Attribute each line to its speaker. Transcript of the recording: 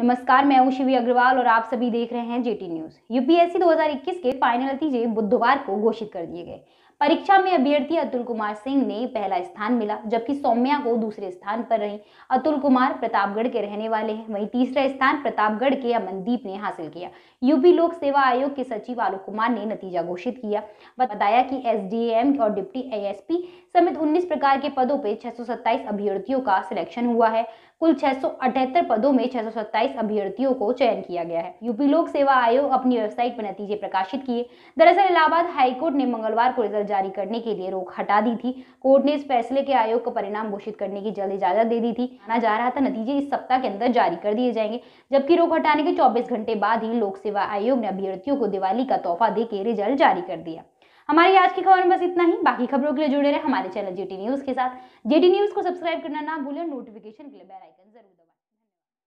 Speaker 1: नमस्कार मैं हूं शिवी अग्रवाल और आप सभी देख रहे हैं जेटी न्यूज यूपीएससी 2021 के फाइनल नतीजे बुधवार को घोषित कर दिए गए परीक्षा में अभ्यर्थी अतुल कुमार सिंह ने पहला स्थान मिला जबकि सौम्या को दूसरे स्थान पर रही अतुल कुमार प्रतापगढ़ के रहने वाले हैं वहीं तीसरा स्थान प्रतापगढ़ के अमनदीप ने हासिल किया यूपी लोक सेवा आयोग के सचिव आलोक कुमार ने नतीजा घोषित किया बताया कि एस और डिप्टी ए समेत उन्नीस प्रकार के पदों पर छह अभ्यर्थियों का सिलेक्शन हुआ है कुल छह पदों में छह अभ्यर्थियों को चयन किया गया है यूपी लोक सेवा आयोग अपनी वेबसाइट पर नतीजे प्रकाशित किए दरअसल इलाहाबाद हाईकोर्ट ने मंगलवार को रिजल्ट जारी करने के लिए रोक हटा दी थी कोर्ट ने इस फैसले के आयोग को परिणाम घोषित करने की जल्द इजाजत दे दी थी माना जा रहा था नतीजे इस सप्ताह के अंदर जारी कर दिए जाएंगे जबकि रोक हटाने के चौबीस घंटे बाद ही लोक सेवा आयोग ने अभ्यर्थियों को दिवाली का तोहफा देकर रिजल्ट जारी कर दिया हमारी आज की खबर में बस इतना ही बाकी खबरों के लिए जुड़े रहे हमारे चैनल जेटी न्यूज के साथ जेटी न्यूज को सब्सक्राइब करना ना भूलें नोटिफिकेशन के लिए बेल आइकन जरूर दबाएं